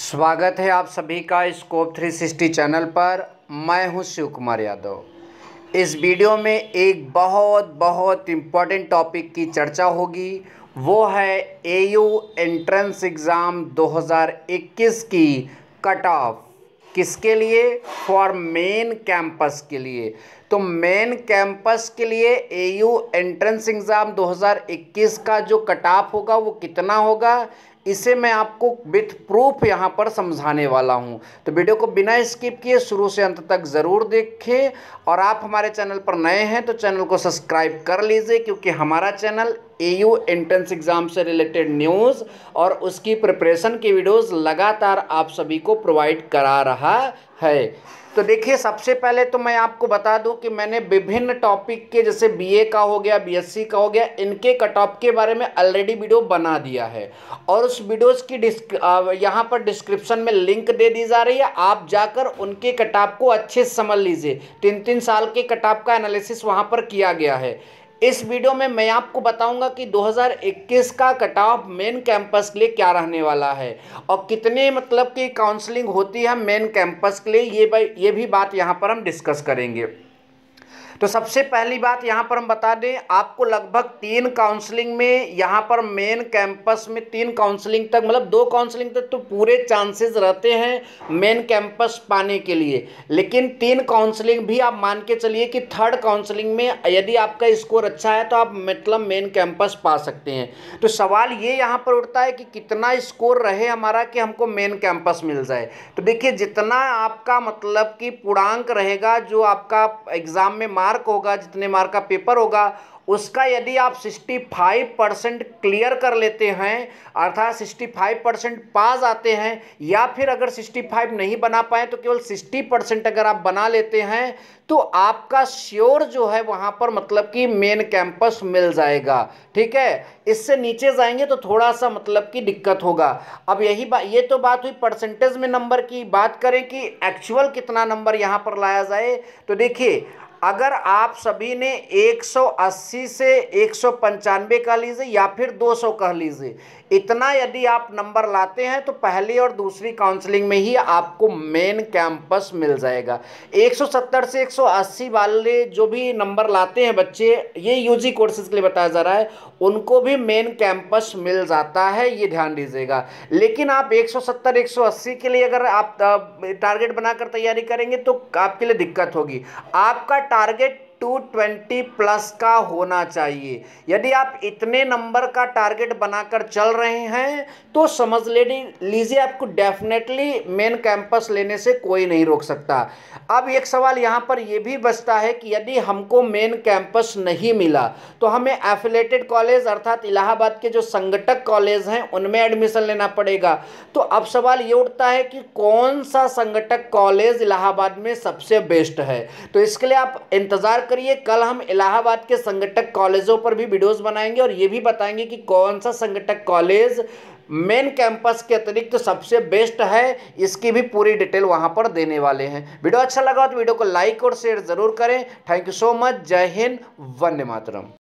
स्वागत है आप सभी का स्कोप 360 चैनल पर मैं हूं शिव कुमार यादव इस वीडियो में एक बहुत बहुत इम्पॉर्टेंट टॉपिक की चर्चा होगी वो है एयू एंट्रेंस एग्ज़ाम 2021 की कट ऑफ किसके लिए फॉर मेन कैंपस के लिए तो मेन कैंपस के लिए एयू एंट्रेंस एग्ज़ाम 2021 का जो कट ऑफ होगा वो कितना होगा इसे मैं आपको विथ प्रूफ यहाँ पर समझाने वाला हूँ तो वीडियो को बिना स्किप किए शुरू से अंत तक ज़रूर देखें और आप हमारे चैनल पर नए हैं तो चैनल को सब्सक्राइब कर लीजिए क्योंकि हमारा चैनल यू एंट्रेंस एग्ज़ाम से रिलेटेड न्यूज़ और उसकी प्रिपरेशन की वीडियोस लगातार आप सभी को प्रोवाइड करा रहा है तो देखिए सबसे पहले तो मैं आपको बता दूं कि मैंने विभिन्न टॉपिक के जैसे बीए का हो गया बीएससी का हो गया इनके कट ऑफ के बारे में ऑलरेडी वीडियो बना दिया है और उस वीडियोस की डिस्क यहाँ पर डिस्क्रिप्शन में लिंक दे दी जा रही है आप जाकर उनके कट ऑफ को अच्छे से समझ लीजिए तीन तीन साल के कट ऑफ का एनालिसिस वहाँ पर किया गया है इस वीडियो में मैं आपको बताऊंगा कि 2021 का कट ऑफ मेन कैंपस के लिए क्या रहने वाला है और कितने मतलब कि काउंसलिंग होती है मेन कैंपस के लिए ये ये भी बात यहाँ पर हम डिस्कस करेंगे तो सबसे पहली बात यहाँ पर हम बता दें आपको लगभग तीन काउंसलिंग में यहाँ पर मेन कैंपस में तीन काउंसलिंग तक मतलब दो काउंसलिंग तक तो पूरे चांसेस रहते हैं मेन कैंपस पाने के लिए लेकिन तीन काउंसलिंग भी आप मान के चलिए कि थर्ड काउंसलिंग में यदि आपका स्कोर अच्छा है तो आप मतलब मेन कैंपस पा सकते हैं तो सवाल ये यहाँ पर उठता है कि कितना स्कोर रहे हमारा कि हमको मेन कैंपस मिल जाए तो देखिए जितना आपका मतलब कि पूर्णांक रहेगा जो आपका एग्ज़ाम में मार्क मार्क होगा जितने मार्क का पेपर होगा उसका यदि आप 65 परसेंट क्लियर कर लेते हैं अर्थात 65 परसेंट पास आते हैं या फिर अगर 65 नहीं बना पाए तो केवल 60 परसेंट अगर आप बना लेते हैं तो आपका श्योर जो है वहाँ पर मतलब कि मेन कैंपस मिल जाएगा ठीक है इससे नीचे जाएंगे तो थोड़ा सा मतलब कि दिक्कत होगा अब यही बात ये तो बात हुई परसेंटेज में नंबर की बात करें कि एक्चुअल कितना नंबर यहाँ पर लाया जाए तो देखिए अगर आप सभी ने 180 से एक सौ पंचानवे कह लीजिए या फिर 200 कह लीजिए इतना यदि आप नंबर लाते हैं तो पहली और दूसरी काउंसलिंग में ही आपको मेन कैंपस मिल जाएगा 170 से 180 वाले जो भी नंबर लाते हैं बच्चे ये यूजी कोर्सेज के लिए बताया जा रहा है उनको भी मेन कैंपस मिल जाता है ये ध्यान दीजिएगा लेकिन आप 170 180 के लिए अगर आप टारगेट बनाकर तैयारी करेंगे तो आपके लिए दिक्कत होगी आपका टारगेट टू ट्वेंटी प्लस का होना चाहिए यदि आप इतने नंबर का टारगेट बनाकर चल रहे हैं तो समझ ले लीजिए आपको डेफिनेटली मेन कैंपस लेने से कोई नहीं रोक सकता अब एक सवाल यहाँ पर यह भी बचता है कि यदि हमको मेन कैंपस नहीं मिला तो हमें एफिलेटेड कॉलेज अर्थात इलाहाबाद के जो संगठक कॉलेज हैं उनमें एडमिशन लेना पड़ेगा तो अब सवाल ये उठता है कि कौन सा संगठक कॉलेज इलाहाबाद में सबसे बेस्ट है तो इसके लिए आप इंतज़ार करिए कल हम इलाहाबाद के संगठक कॉलेजों पर भी वीडियोस बनाएंगे और ये भी बताएंगे कि कौन सा संगठक कॉलेज मेन कैंपस के अतिरिक्त तो सबसे बेस्ट है इसकी भी पूरी डिटेल वहाँ पर देने वाले हैं वीडियो अच्छा लगा तो वीडियो को लाइक और शेयर ज़रूर करें थैंक यू सो मच जय हिंद वंदे मातरम